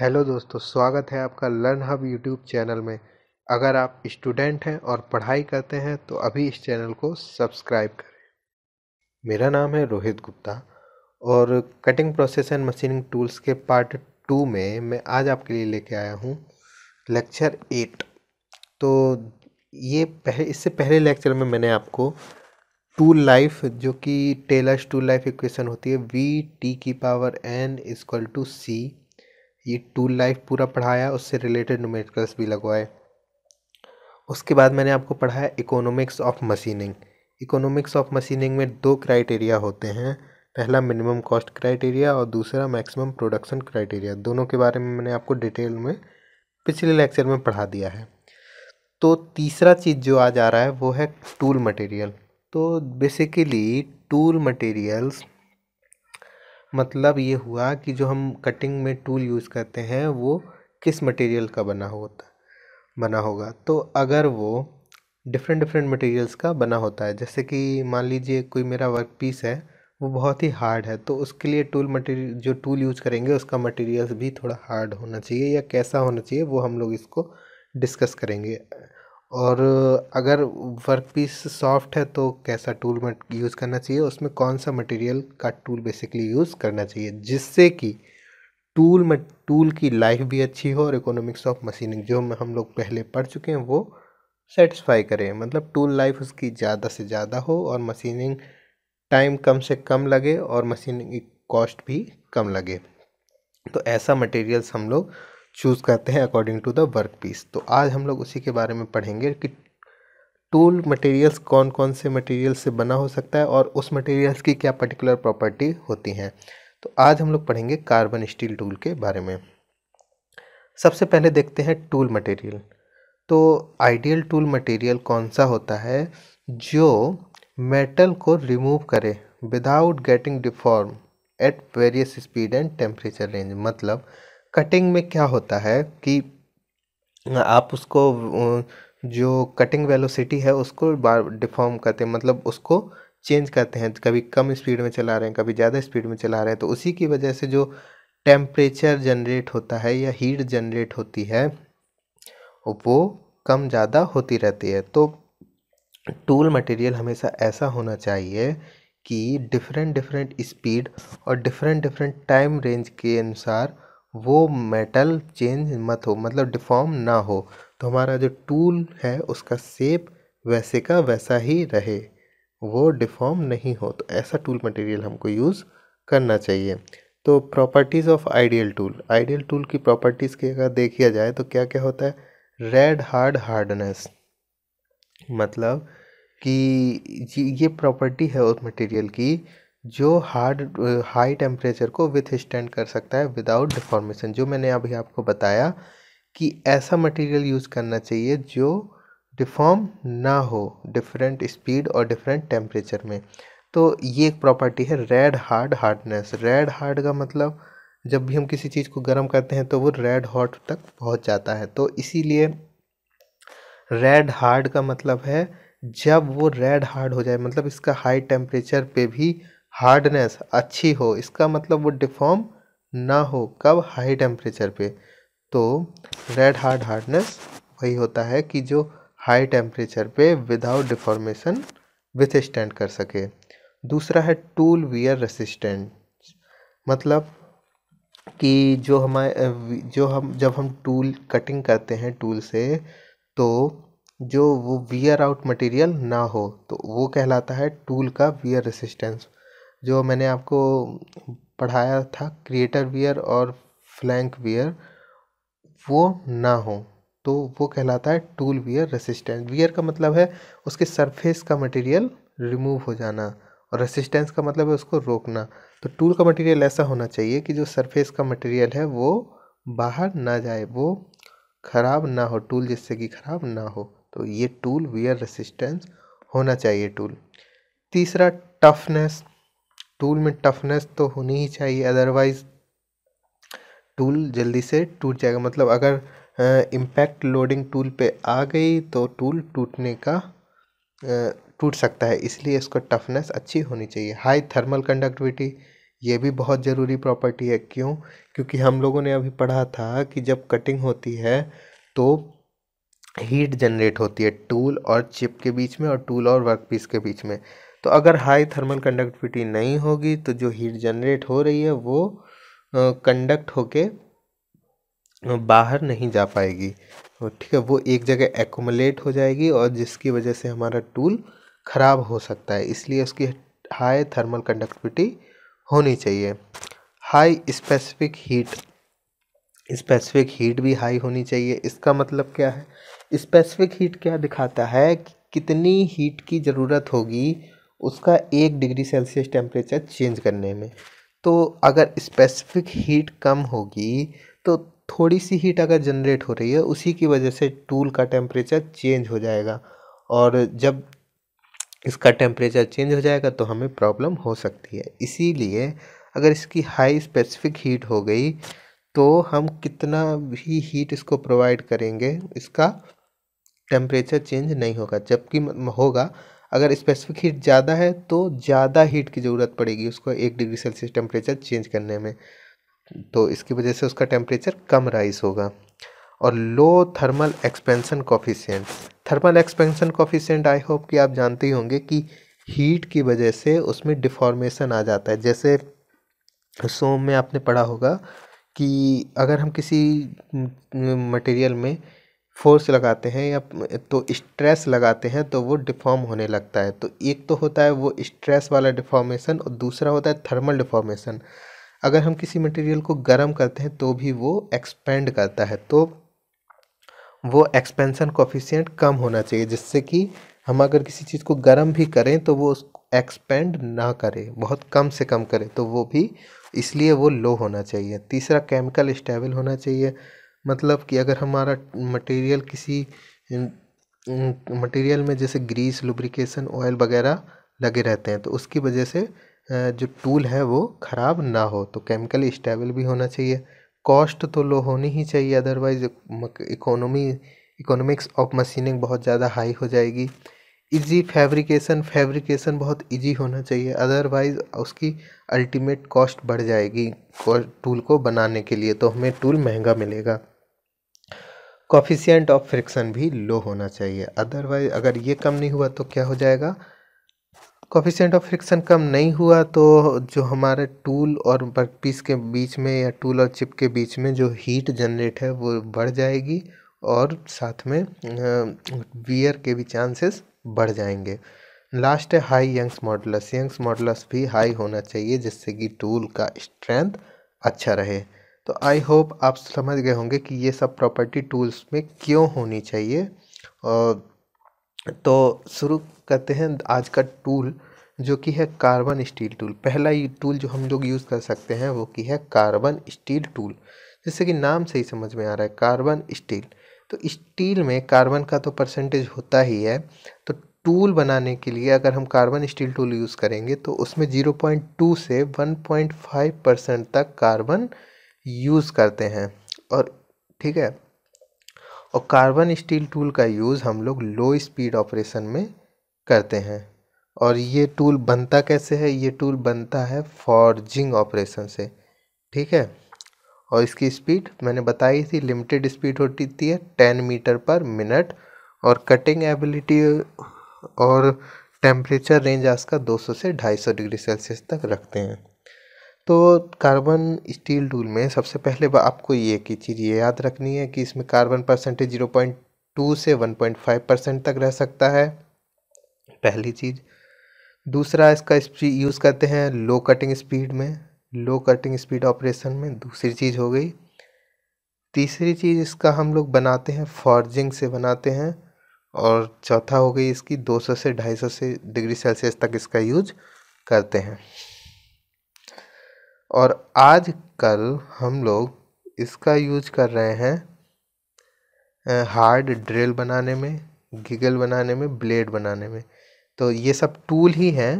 hello दोस्तों स्वागत है आपका लर्न हब यूट्यूब चैनल में अगर आप स्टूडेंट हैं और पढ़ाई करते हैं तो अभी इस चैनल को सब्सक्राइब करें मेरा नाम है रोहित गुप्ता और cutting process and machining tools के पार्ट टू में मैं आज आपके लिए लेके आया हूँ लेक्चर एट तो ये पह, इससे पहले लेक्चर में मैंने आपको टूल लाइफ जो कि टेलर्स टूल लाइफ इक्वेशन होती है वी टी की power n equal to C ये टूल लाइफ पूरा पढ़ाया उससे रिलेटेड न्यूमेरिकल्स भी लगवाए उसके बाद मैंने आपको पढ़ाया economics of machining economics of machining में दो क्राइटेरिया होते हैं पहला मिनिमम कॉस्ट क्राइटेरिया और दूसरा मैक्सिमम प्रोडक्शन क्राइटेरिया दोनों के बारे में मैंने आपको डिटेल में पिछले लेक्चर में पढ़ा दिया है तो तीसरा चीज़ जो आज आ रहा है वो है टूल मटेरियल तो बेसिकली टूल मटेरियल्स मतलब ये हुआ कि जो हम कटिंग में टूल यूज़ करते हैं वो किस मटेरियल का बना होता बना होगा तो अगर वो डिफरेंट डिफरेंट मटेरियल्स का बना होता है जैसे कि मान लीजिए कोई मेरा वर्क पीस है वो बहुत ही हार्ड है तो उसके लिए टूल मटेरियल जो टूल यूज करेंगे उसका मटेरियल्स भी थोड़ा हार्ड होना चाहिए या कैसा होना चाहिए वो हम लोग इसको डिस्कस करेंगे और अगर वर्क पीस सॉफ्ट है तो कैसा टूल यूज़ करना चाहिए उसमें कौन सा मटेरियल का टूल बेसिकली यूज़ करना चाहिए जिससे कि टूल में टूल की लाइफ भी अच्छी हो और इकोनॉमिक्स ऑफ मशीनिंग जो हम लोग पहले पढ़ चुके हैं वो सेटिस्फाई करें मतलब टूल लाइफ उसकी ज़्यादा से ज़्यादा हो और मशीनिंग टाइम कम से कम लगे और मशीनिंग कॉस्ट भी कम लगे तो ऐसा मटेरियल्स हम लोग चूज़ करते हैं according to the work piece तो आज हम लोग उसी के बारे में पढ़ेंगे कि टूल मटेरियल्स कौन कौन से मटेरियल से बना हो सकता है और उस मटेरियल्स की क्या पर्टिकुलर प्रॉपर्टी होती हैं तो आज हम लोग पढ़ेंगे कार्बन स्टील टूल के बारे में सबसे पहले देखते हैं टूल मटेरियल तो आइडियल टूल मटेरियल कौन सा होता है जो मेटल को रिमूव करे without getting deform at various speed and temperature range मतलब कटिंग में क्या होता है कि आप उसको जो कटिंग वेलोसिटी है उसको बार डिफॉर्म करते हैं मतलब उसको चेंज करते हैं कभी कम स्पीड में चला रहे हैं कभी ज़्यादा स्पीड में चला रहे हैं तो उसी की वजह से जो टेम्परेचर जनरेट होता है या हीट जनरेट होती है वो कम ज़्यादा होती रहती है तो टूल मटेरियल हमेशा ऐसा होना चाहिए कि डिफरेंट डिफरेंट स्पीड और डिफरेंट डिफरेंट टाइम रेंज के अनुसार वो मेटल चेंज मत हो मतलब डिफ़ॉर्म ना हो तो हमारा जो टूल है उसका सेप वैसे का वैसा ही रहे वो डिफ़ॉर्म नहीं हो तो ऐसा टूल मटेरियल हमको यूज़ करना चाहिए तो properties of ideal tool ideal tool की प्रॉपर्टीज़ की अगर देखा जाए तो क्या क्या होता है रेड हार्ड हार्डनेस मतलब कि ये प्रॉपर्टी है उस मटेरियल की जो हार्ड हाई टेम्परेचर को विथ स्टैंड कर सकता है विदाउट डिफॉर्मेशन जो मैंने अभी आपको बताया कि ऐसा मटेरियल यूज़ करना चाहिए जो डिफॉर्म ना हो डिफरेंट स्पीड और डिफरेंट टेम्परेचर में तो ये एक प्रॉपर्टी है red hard hardness red hard का मतलब जब भी हम किसी चीज़ को गर्म करते हैं तो वो रेड हॉट तक पहुंच जाता है तो इसीलिए रेड हार्ड का मतलब है जब वो रेड हार्ड हो जाए मतलब इसका हाई टेम्परेचर पे भी हार्डनेस अच्छी हो इसका मतलब वो डिफॉर्म ना हो कब हाई टेम्परेचर पे तो रेड हार्ड हार्डनेस वही होता है कि जो हाई टेम्परेचर पे विदाउट डिफॉर्मेशन विथ स्टैंड कर सके दूसरा है टूल वियर रेसिस्टेंट मतलब कि जो हमारे जो हम जब हम टूल कटिंग करते हैं टूल से तो जो वो वियर आउट मटेरियल ना हो तो वो कहलाता है टूल का वियर रेसिस्टेंस जो मैंने आपको पढ़ाया था क्रिएटर वियर और फ्लैंक वियर वो ना हो तो वो कहलाता है टूल वियर रेसिस्टेंस वियर का मतलब है उसके सरफेस का मटेरियल रिमूव हो जाना और रेसिस्टेंस का मतलब है उसको रोकना तो टूल का मटेरियल ऐसा होना चाहिए कि जो सरफेस का मटेरियल है वो बाहर ना जाए वो ख़राब ना हो टूल जिससे कि ख़राब ना हो तो ये टूल वियर रेसिस्टेंस होना चाहिए टूल तीसरा टफनेस टूल में टफनेस तो होनी ही चाहिए अदरवाइज़ टूल जल्दी से टूट जाएगा मतलब अगर इम्पैक्ट लोडिंग टूल पे आ गई तो टूल टूटने का टूट सकता है इसलिए इसका टफनेस अच्छी होनी चाहिए हाई थर्मल कंडक्टिविटी ये भी बहुत ज़रूरी प्रॉपर्टी है क्यों क्योंकि हम लोगों ने अभी पढ़ा था कि जब कटिंग होती है तो हीट जनरेट होती है टूल और चिप के बीच में और टूल और वर्कपीस के बीच में तो अगर हाई थर्मल कंडक्टिविटी नहीं होगी तो जो हीट जनरेट हो रही है वो कंडक्ट होके बाहर नहीं जा पाएगी ठीक है वो एक जगह एकोमलेट हो जाएगी और जिसकी वजह से हमारा टूल ख़राब हो सकता है इसलिए उसकी हाई थर्मल कंडक्टिविटी होनी चाहिए high specific heat specific heat भी हाई होनी चाहिए इसका मतलब क्या है स्पेसिफिक हीट क्या दिखाता है कि कितनी हीट की ज़रूरत होगी उसका एक डिग्री सेल्सियस टेम्परेचर चेंज करने में तो अगर स्पेसिफिक हीट कम होगी तो थोड़ी सी हीट अगर जनरेट हो रही है उसी की वजह से टूल का टेम्परेचर चेंज हो जाएगा और जब इसका टेम्परेचर चेंज हो जाएगा तो हमें प्रॉब्लम हो सकती है इसीलिए अगर इसकी हाई स्पेसिफिक हीट हो गई तो हम कितना भी हीट इसको प्रोवाइड करेंगे इसका टेम्परेचर चेंज नहीं होगा जबकि होगा अगर स्पेसिफिक हीट ज़्यादा है तो ज़्यादा हीट की ज़रूरत पड़ेगी उसको एक डिग्री सेल्सियस टेम्परेचर चेंज करने में तो इसकी वजह से उसका टेम्परेचर कम राइज होगा और low thermal expansion coefficient thermal expansion coefficient I hope कि आप जानते ही होंगे कि हीट की वजह से उसमें डिफॉर्मेशन आ जाता है जैसे सोम में आपने पढ़ा होगा कि अगर हम किसी मटेरियल में फोर्स लगाते हैं या तो स्ट्रेस लगाते हैं तो वो डिफॉर्म होने लगता है तो एक तो होता है वो स्ट्रेस वाला डिफॉर्मेशन और दूसरा होता है थर्मल डिफॉर्मेशन अगर हम किसी मटेरियल को गर्म करते हैं तो भी वो एक्सपेंड करता है तो वो एक्सपेंसन कोफिशियंट कम होना चाहिए जिससे कि हम अगर किसी चीज़ को गर्म भी करें तो वो उसको एक्सपेंड ना करें बहुत कम से कम करें तो वो भी इसलिए वो लो होना चाहिए तीसरा केमिकल स्टेबल होना चाहिए मतलब कि अगर हमारा मटेरियल किसी मटेरियल में जैसे ग्रीस लुब्रिकेशन ऑयल वगैरह लगे रहते हैं तो उसकी वजह से जो टूल है वो ख़राब ना हो तो केमिकल स्टेबल भी होना चाहिए कॉस्ट तो लो होनी ही चाहिए otherwise economy economics of machining बहुत ज़्यादा हाई हो जाएगी इजी फैब्रिकेशन फैब्रिकेशन बहुत इजी होना चाहिए अदरवाइज़ उसकी अल्टीमेट कॉस्ट बढ़ जाएगी टूल को बनाने के लिए तो हमें टूल महंगा मिलेगा कॉफिशियंट ऑफ फ्रिक्शन भी लो होना चाहिए अदरवाइज अगर ये कम नहीं हुआ तो क्या हो जाएगा कॉफिशेंट ऑफ फ्रिक्शन कम नहीं हुआ तो जो हमारे टूल और वर्क पीस के बीच में या टूल और चिप के बीच में जो हीट जनरेट है वो बढ़ जाएगी और साथ में वियर के भी चांसेस बढ़ जाएंगे लास्ट है high Young's modulus Young's modulus भी हाई होना चाहिए जिससे कि टूल का स्ट्रेंथ अच्छा रहे तो आई होप आप समझ गए होंगे कि ये सब प्रॉपर्टी टूल्स में क्यों होनी चाहिए और तो शुरू करते हैं आज का टूल जो कि है कार्बन स्टील टूल पहला ये टूल जो हम लोग यूज़ कर सकते हैं वो की है कार्बन स्टील टूल जैसे कि नाम से ही समझ में आ रहा है कार्बन स्टील तो स्टील में कार्बन का तो परसेंटेज होता ही है तो टूल बनाने के लिए अगर हम कार्बन स्टील टूल यूज़ करेंगे तो उसमें 0.2 से 1.5 परसेंट तक कार्बन यूज़ करते हैं और ठीक है और कार्बन स्टील टूल का यूज़ हम लोग लो स्पीड ऑपरेशन में करते हैं और ये टूल बनता कैसे है ये टूल बनता है फॉर्जिंग ऑपरेशन से ठीक है और इसकी स्पीड मैंने बताई थी लिमिटेड स्पीड होती है टेन मीटर पर मिनट और कटिंग एबिलिटी और टेम्परेचर रेंज आज का 200 से 250 डिग्री सेल्सियस तक रखते हैं तो कार्बन स्टील टूल में सबसे पहले आपको ये की चीज़ ये याद रखनी है कि इसमें carbon percentage zero point two से वन पॉइंट फाइव परसेंट तक रह सकता है पहली चीज़ दूसरा इसका यूज़ करते हैं लो कटिंग स्पीड में लो कटिंग स्पीड ऑपरेशन में दूसरी चीज़ हो गई तीसरी चीज़ इसका हम लोग बनाते हैं फॉर्जिंग से बनाते हैं और चौथा हो गई इसकी 200 से 250 से डिग्री सेल्सियस तक इसका यूज करते हैं और आज कल हम लोग इसका यूज कर रहे हैं हार्ड ड्रिल बनाने में गिगल बनाने में ब्लेड बनाने में तो ये सब टूल ही हैं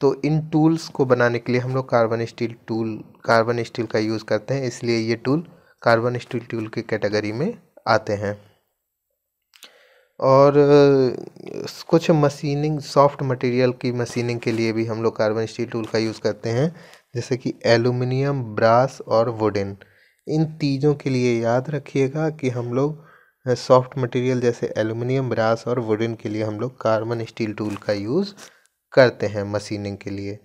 तो इन टूल्स को बनाने के लिए हम लोग carbon steel tool carbon steel का यूज़ करते हैं इसलिए ये टूल कार्बन स्टील टूल की कैटेगरी में आते हैं और कुछ मशीनिंग सॉफ्ट मटेरियल की मशीनिंग के लिए भी हम लोग कार्बन स्टील टूल का यूज़ करते हैं जैसे कि एलुमिनियम ब्रास और वुडन इन तीजों के लिए याद रखिएगा कि हम लोग सॉफ्ट मटेरियल जैसे एलुमिनियम ब्रास और वुडन के लिए हम लोग कार्बन स्टील टूल का यूज़ करते हैं मशीनिंग के लिए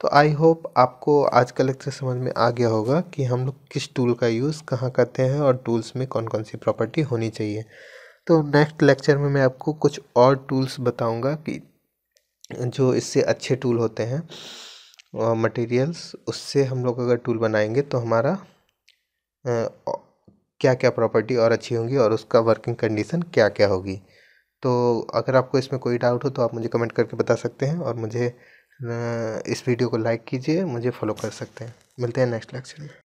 तो आई होप आपको आज का लेक्चर समझ में आ गया होगा कि हम लोग किस टूल का यूज़ कहाँ करते हैं और टूल्स में कौन कौन सी प्रॉपर्टी होनी चाहिए तो नेक्स्ट लेक्चर में मैं आपको कुछ और टूल्स बताऊंगा कि जो इससे अच्छे टूल होते हैं मटेरियल्स उससे हम लोग अगर टूल बनाएंगे तो हमारा आ, क्या क्या प्रॉपर्टी और अच्छी होंगी और उसका वर्किंग कंडीशन क्या क्या होगी तो अगर आपको इसमें कोई डाउट हो तो आप मुझे कमेंट करके बता सकते हैं और मुझे इस वीडियो को लाइक कीजिए मुझे फॉलो कर सकते हैं मिलते हैं नेक्स्ट लेक्चर में